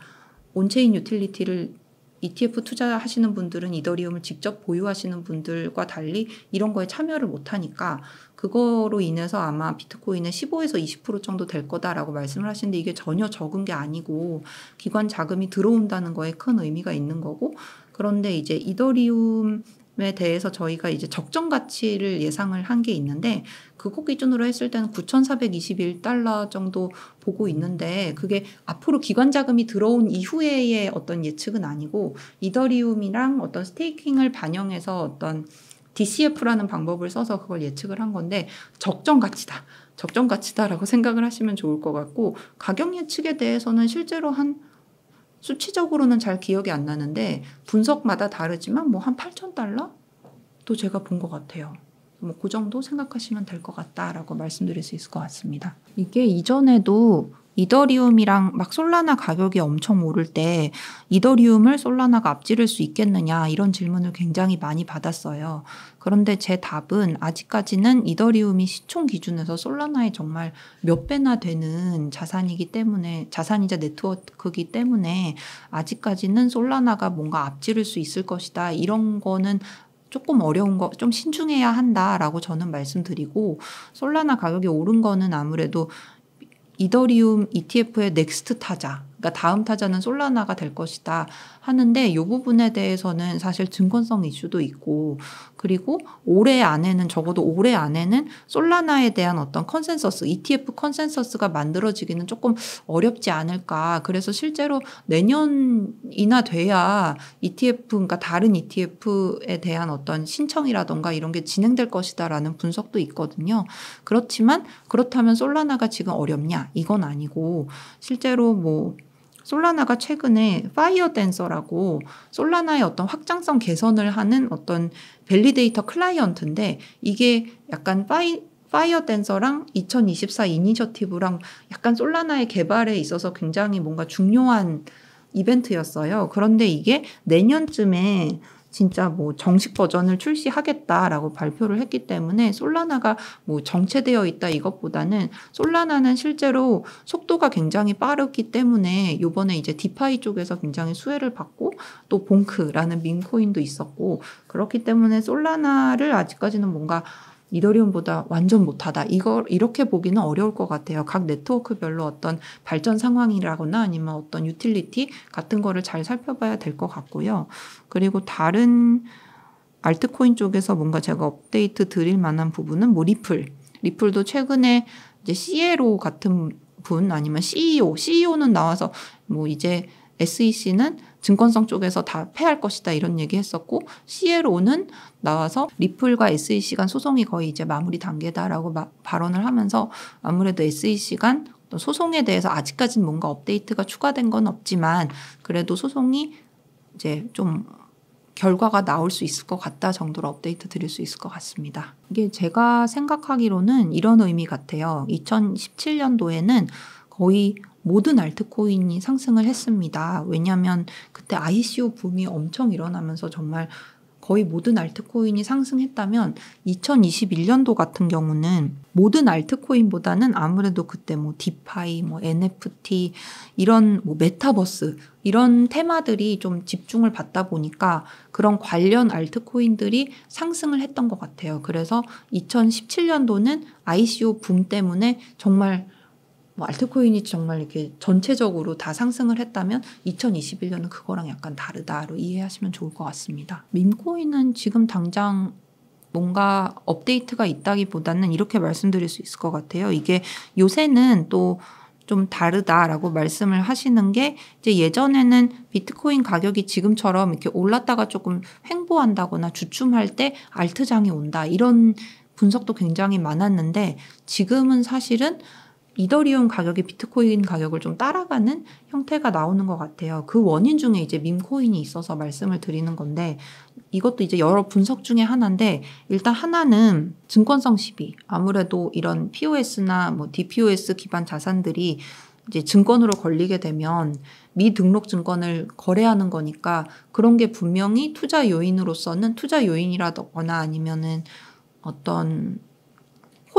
온체인 유틸리티를 ETF 투자하시는 분들은 이더리움을 직접 보유하시는 분들과 달리 이런 거에 참여를 못하니까 그거로 인해서 아마 비트코인은 15에서 20% 정도 될 거다라고 말씀을 하시는데 이게 전혀 적은 게 아니고 기관 자금이 들어온다는 거에 큰 의미가 있는 거고 그런데 이제 이더리움 에 대해서 저희가 이제 적정 가치를 예상을 한 게 있는데 그거 기준으로 했을 때는 9,421달러 정도 보고 있는데 그게 앞으로 기관 자금이 들어온 이후에의 어떤 예측은 아니고 이더리움이랑 어떤 스테이킹을 반영해서 어떤 DCF라는 방법을 써서 그걸 예측을 한 건데 적정 가치다. 적정 가치다라고 생각을 하시면 좋을 것 같고 가격 예측에 대해서는 실제로 한 수치적으로는 잘 기억이 안 나는데 분석마다 다르지만 뭐 한 8,000달러? 또 제가 본 것 같아요. 뭐그 정도 생각하시면 될 것 같다라고 말씀드릴 수 있을 것 같습니다. 이게 이전에도 이더리움이랑 막 솔라나 가격이 엄청 오를 때 이더리움을 솔라나가 앞지를 수 있겠느냐 이런 질문을 굉장히 많이 받았어요. 그런데 제 답은 아직까지는 이더리움이 시총 기준에서 솔라나에 정말 몇 배나 되는 자산이기 때문에 자산이자 네트워크이기 때문에 아직까지는 솔라나가 뭔가 앞지를 수 있을 것이다 이런 거는 조금 어려운 거, 좀 신중해야 한다라고 저는 말씀드리고, 솔라나 가격이 오른 거는 아무래도 이더리움 ETF의 넥스트 타자, 그러니까 다음 타자는 솔라나가 될 것이다 하는데 이 부분에 대해서는 사실 증권성 이슈도 있고 그리고 올해 안에는 적어도 올해 안에는 솔라나에 대한 어떤 컨센서스, ETF 컨센서스가 만들어지기는 조금 어렵지 않을까. 그래서 실제로 내년이나 돼야 ETF, 그러니까 다른 ETF에 대한 어떤 신청이라던가 이런 게 진행될 것이다라는 분석도 있거든요. 그렇지만 그렇다면 솔라나가 지금 어렵냐? 이건 아니고 실제로 뭐 솔라나가 최근에 파이어 댄서라고 솔라나의 어떤 확장성 개선을 하는 어떤 밸리데이터 클라이언트인데 이게 약간 파이 파이어 댄서랑 2024 이니셔티브랑 약간 솔라나의 개발에 있어서 굉장히 뭔가 중요한 이벤트였어요. 그런데 이게 내년쯤에 진짜 뭐 정식 버전을 출시하겠다라고 발표를 했기 때문에 솔라나가 뭐 정체되어 있다 이것보다는 솔라나는 실제로 속도가 굉장히 빠르기 때문에 요번에 이제 디파이 쪽에서 굉장히 수혜를 받고 또 봉크라는 민코인도 있었고 그렇기 때문에 솔라나를 아직까지는 뭔가 이더리움보다 완전 못하다. 이걸 이렇게 보기는 어려울 것 같아요. 각 네트워크별로 어떤 발전 상황이라거나 아니면 어떤 유틸리티 같은 거를 잘 살펴봐야 될 것 같고요. 그리고 다른 알트코인 쪽에서 뭔가 제가 업데이트 드릴 만한 부분은 뭐 리플. 리플도 최근에 이제 CLO e 같은 분 아니면 CEO, CEO는 나와서 뭐 이제 SEC는 증권성 쪽에서 다 패할 것이다 이런 얘기했었고 CLO는 나와서 리플과 SEC 간 소송이 거의 이제 마무리 단계다라고 마, 발언을 하면서 아무래도 SEC 간 소송에 대해서 아직까지는 뭔가 업데이트가 추가된 건 없지만 그래도 소송이 이제 좀 결과가 나올 수 있을 것 같다 정도로 업데이트 드릴 수 있을 것 같습니다. 이게 제가 생각하기로는 이런 의미 같아요. 2017년도에는 거의 모든 알트코인이 상승을 했습니다. 왜냐하면 그때 ICO 붐이 엄청 일어나면서 정말 거의 모든 알트코인이 상승했다면 2021년도 같은 경우는 모든 알트코인보다는 아무래도 그때 뭐 디파이, 뭐 NFT 이런 뭐 메타버스 이런 테마들이 좀 집중을 받다 보니까 그런 관련 알트코인들이 상승을 했던 것 같아요. 그래서 2017년도는 ICO 붐 때문에 정말 뭐 알트코인이 정말 이렇게 전체적으로 다 상승을 했다면 2021년은 그거랑 약간 다르다로 이해하시면 좋을 것 같습니다. 민코인은 지금 당장 뭔가 업데이트가 있다기보다는 이렇게 말씀드릴 수 있을 것 같아요. 이게 요새는 또 좀 다르다라고 말씀을 하시는 게 이제 예전에는 비트코인 가격이 지금처럼 이렇게 올랐다가 조금 횡보한다거나 주춤할 때 알트장이 온다 이런 분석도 굉장히 많았는데 지금은 사실은 이더리움 가격이 비트코인 가격을 좀 따라가는 형태가 나오는 것 같아요. 그 원인 중에 이제 민코인이 있어서 말씀을 드리는 건데 이것도 이제 여러 분석 중에 하나인데 일단 하나는 증권성 시비. 아무래도 이런 POS나 뭐 DPoS 기반 자산들이 이제 증권으로 걸리게 되면 미등록 증권을 거래하는 거니까 그런 게 분명히 투자 요인으로서는 투자 요인이라거나 아니면은 어떤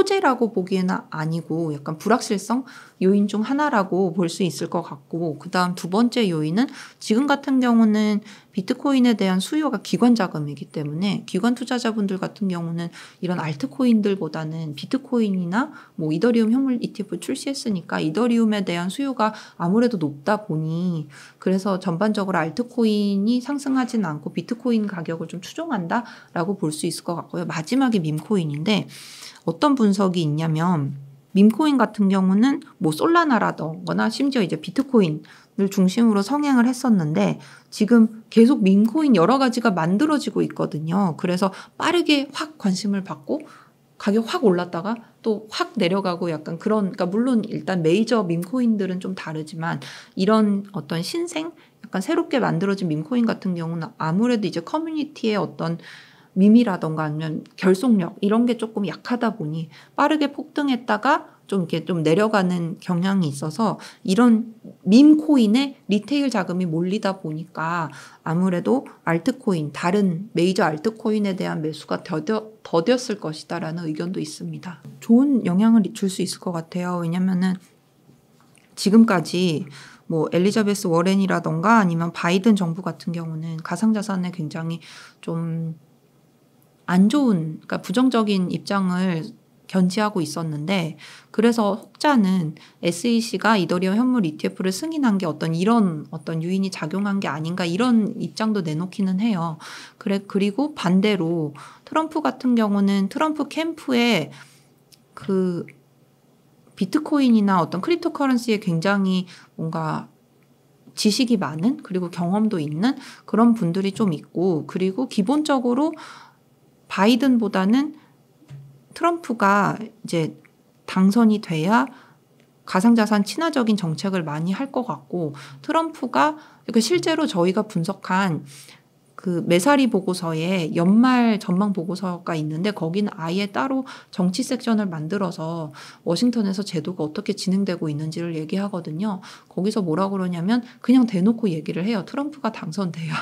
호재라고 보기에는 아니고 약간 불확실성 요인 중 하나라고 볼 수 있을 것 같고 그다음 두 번째 요인은 지금 같은 경우는 비트코인에 대한 수요가 기관 자금이기 때문에 기관 투자자분들 같은 경우는 이런 알트코인들보다는 비트코인이나 뭐 이더리움 현물 ETF 출시했으니까 이더리움에 대한 수요가 아무래도 높다 보니 그래서 전반적으로 알트코인이 상승하진 않고 비트코인 가격을 좀 추종한다라고 볼 수 있을 것 같고요. 마지막이 밈코인인데 어떤 분석이 있냐면 민코인 같은 경우는 뭐 솔라나라던거나 심지어 이제 비트코인을 중심으로 성행을 했었는데 지금 계속 민코인 여러 가지가 만들어지고 있거든요. 그래서 빠르게 확 관심을 받고 가격 확 올랐다가 또 확 내려가고 약간 그런 그러니까 물론 일단 메이저 민코인들은 좀 다르지만 이런 어떤 신생 약간 새롭게 만들어진 민코인 같은 경우는 아무래도 이제 커뮤니티의 어떤 미미라던가 아니면 결속력 이런 게 조금 약하다 보니 빠르게 폭등했다가 좀 이렇게 좀 내려가는 경향이 있어서 이런 민 코인에 리테일 자금이 몰리다 보니까 아무래도 알트코인 다른 메이저 알트코인에 대한 매수가 더뎌, 더뎠을 것이다라는 의견도 있습니다. 좋은 영향을 줄 수 있을 것 같아요. 왜냐면은 지금까지 뭐 엘리자베스 워렌이라던가 아니면 바이든 정부 같은 경우는 가상자산에 굉장히 좀안 좋은, 그러니까 부정적인 입장을 견지하고 있었는데 그래서 혹자는 SEC가 이더리움 현물 ETF를 승인한 게 어떤 이런 어떤 유인이 작용한 게 아닌가 이런 입장도 내놓기는 해요. 그래 그리고 반대로 트럼프 같은 경우는 트럼프 캠프에 그 비트코인이나 어떤 크립토커런시에 굉장히 뭔가 지식이 많은 그리고 경험도 있는 그런 분들이 좀 있고 그리고 기본적으로 바이든보다는 트럼프가 이제 당선이 돼야 가상자산 친화적인 정책을 많이 할 것 같고 트럼프가 그 실제로 저희가 분석한 그 메사리 보고서에 연말 전망 보고서가 있는데 거기는 아예 따로 정치 섹션을 만들어서 워싱턴에서 제도가 어떻게 진행되고 있는지를 얘기하거든요. 거기서 뭐라 그러냐면 그냥 대놓고 얘기를 해요. 트럼프가 당선돼야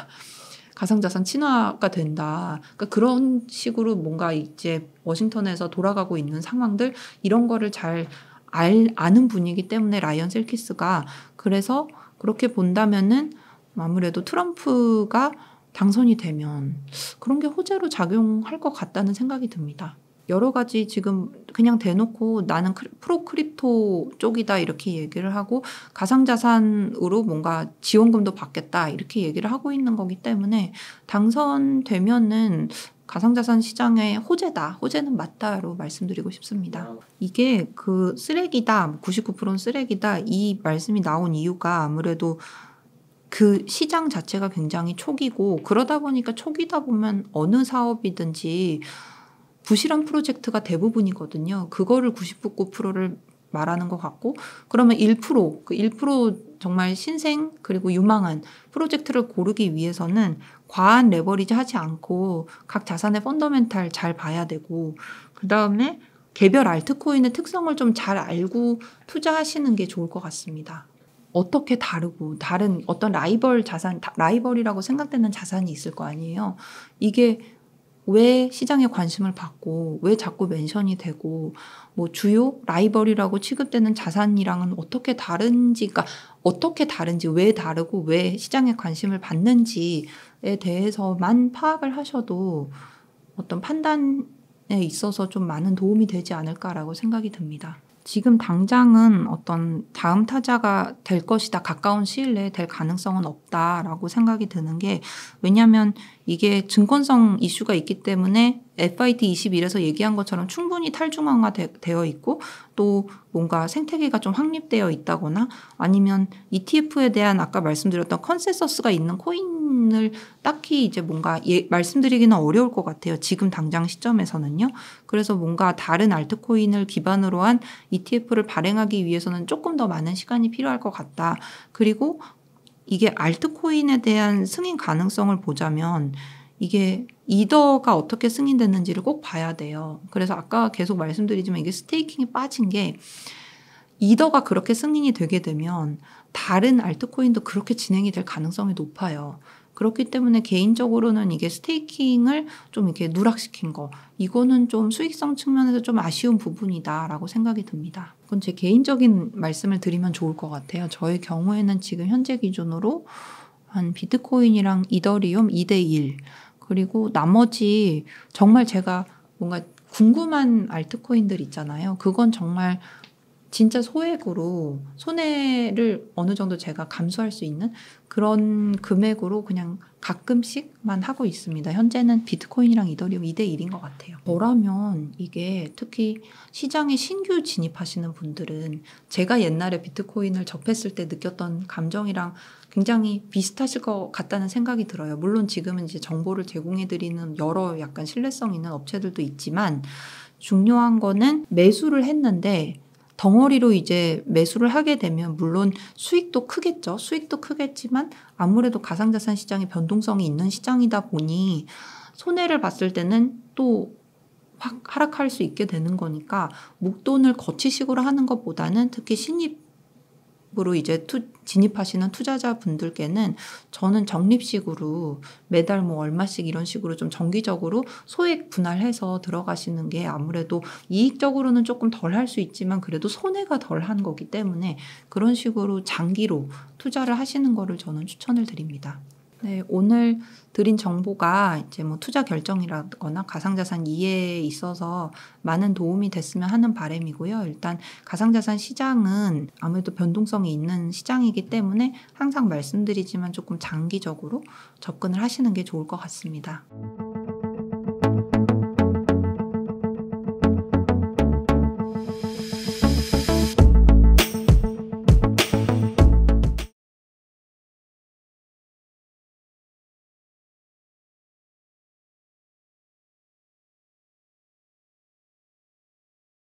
가상자산 친화가 된다. 그러니까 그런 식으로 뭔가 이제 워싱턴에서 돌아가고 있는 상황들 이런 거를 잘 알, 아는 분이기 때문에 라이언 셀키스가 그래서 그렇게 본다면은 아무래도 트럼프가 당선이 되면 그런 게 호재로 작용할 것 같다는 생각이 듭니다. 여러 가지 지금 그냥 대놓고 나는 프로 크립토 쪽이다 이렇게 얘기를 하고 가상자산으로 뭔가 지원금도 받겠다 이렇게 얘기를 하고 있는 거기 때문에 당선되면은 가상자산 시장의 호재다, 호재는 맞다로 말씀드리고 싶습니다. 이게 그 쓰레기다, 99%는 쓰레기다 이 말씀이 나온 이유가 아무래도 그 시장 자체가 굉장히 초기고 그러다 보니까 초기다 보면 어느 사업이든지 부실한 프로젝트가 대부분이거든요. 그거를 99%를 말하는 것 같고 그러면 1%, 그 1% 정말 신생 그리고 유망한 프로젝트를 고르기 위해서는 과한 레버리지 하지 않고 각 자산의 펀더멘탈 잘 봐야 되고 그다음에 개별 알트코인의 특성을 좀 잘 알고 투자하시는 게 좋을 것 같습니다. 어떻게 다르고 다른 어떤 라이벌 자산 라이벌이라고 생각되는 자산이 있을 거 아니에요. 이게 왜 시장에 관심을 받고 왜 자꾸 멘션이 되고 뭐 주요 라이벌이라고 취급되는 자산이랑은 어떻게 다른지가 어떻게 다른지 왜 다르고 왜 시장에 관심을 받는지에 대해서만 파악을 하셔도 어떤 판단에 있어서 좀 많은 도움이 되지 않을까라고 생각이 듭니다. 지금 당장은 어떤 다음 타자가 될 것이다 가까운 시일 내에 될 가능성은 없다라고 생각이 드는 게 왜냐하면 이게 증권성 이슈가 있기 때문에 FIT 21에서 얘기한 것처럼 충분히 탈중앙화 되, 어 있고 또 뭔가 생태계가 좀 확립되어 있다거나 아니면 ETF에 대한 아까 말씀드렸던 컨센서스가 있는 코인 부분을 딱히 이제 뭔가 예, 말씀드리기는 어려울 것 같아요. 지금 당장 시점에서는요. 그래서 뭔가 다른 알트코인을 기반으로 한 ETF를 발행하기 위해서는 조금 더 많은 시간이 필요할 것 같다. 그리고 이게 알트코인에 대한 승인 가능성을 보자면 이게 이더가 어떻게 승인됐는지를 꼭 봐야 돼요. 그래서 아까 계속 말씀드리지만 이게 스테이킹이 빠진 게 이더가 그렇게 승인이 되게 되면 다른 알트코인도 그렇게 진행이 될 가능성이 높아요. 그렇기 때문에 개인적으로는 이게 스테이킹을 좀 이렇게 누락시킨 거 이거는 좀 수익성 측면에서 좀 아쉬운 부분이다라고 생각이 듭니다. 그건 제 개인적인 말씀을 드리면 좋을 것 같아요. 저의 경우에는 지금 현재 기준으로 한 비트코인이랑 이더리움 2대1 그리고 나머지 정말 제가 뭔가 궁금한 알트코인들 있잖아요. 그건 정말 진짜 소액으로 손해를 어느 정도 제가 감수할 수 있는 그런 금액으로 그냥 가끔씩만 하고 있습니다. 현재는 비트코인이랑 이더리움 2대1인 것 같아요. 저라면 이게 특히 시장에 신규 진입하시는 분들은 제가 옛날에 비트코인을 접했을 때 느꼈던 감정이랑 굉장히 비슷하실 것 같다는 생각이 들어요. 물론 지금은 이제 정보를 제공해드리는 여러 약간 신뢰성 있는 업체들도 있지만 중요한 거는 매수를 했는데 덩어리로 이제 매수를 하게 되면 물론 수익도 크겠죠. 수익도 크겠지만 아무래도 가상자산 시장의 변동성이 있는 시장이다 보니 손해를 봤을 때는 또 확 하락할 수 있게 되는 거니까 목돈을 거치식으로 하는 것보다는 특히 신입 정립식으로 이제 투, 진입하시는 투자자분들께는 저는 적립식으로 매달 뭐 얼마씩 이런 식으로 좀 정기적으로 소액 분할해서 들어가시는 게 아무래도 이익적으로는 조금 덜 할 수 있지만 그래도 손해가 덜한 거기 때문에 그런 식으로 장기로 투자를 하시는 거를 저는 추천을 드립니다. 네, 오늘 드린 정보가 이제 뭐 투자 결정이라거나 가상자산 이해에 있어서 많은 도움이 됐으면 하는 바램이고요. 일단 가상자산 시장은 아무래도 변동성이 있는 시장이기 때문에 항상 말씀드리지만 조금 장기적으로 접근을 하시는 게 좋을 것 같습니다.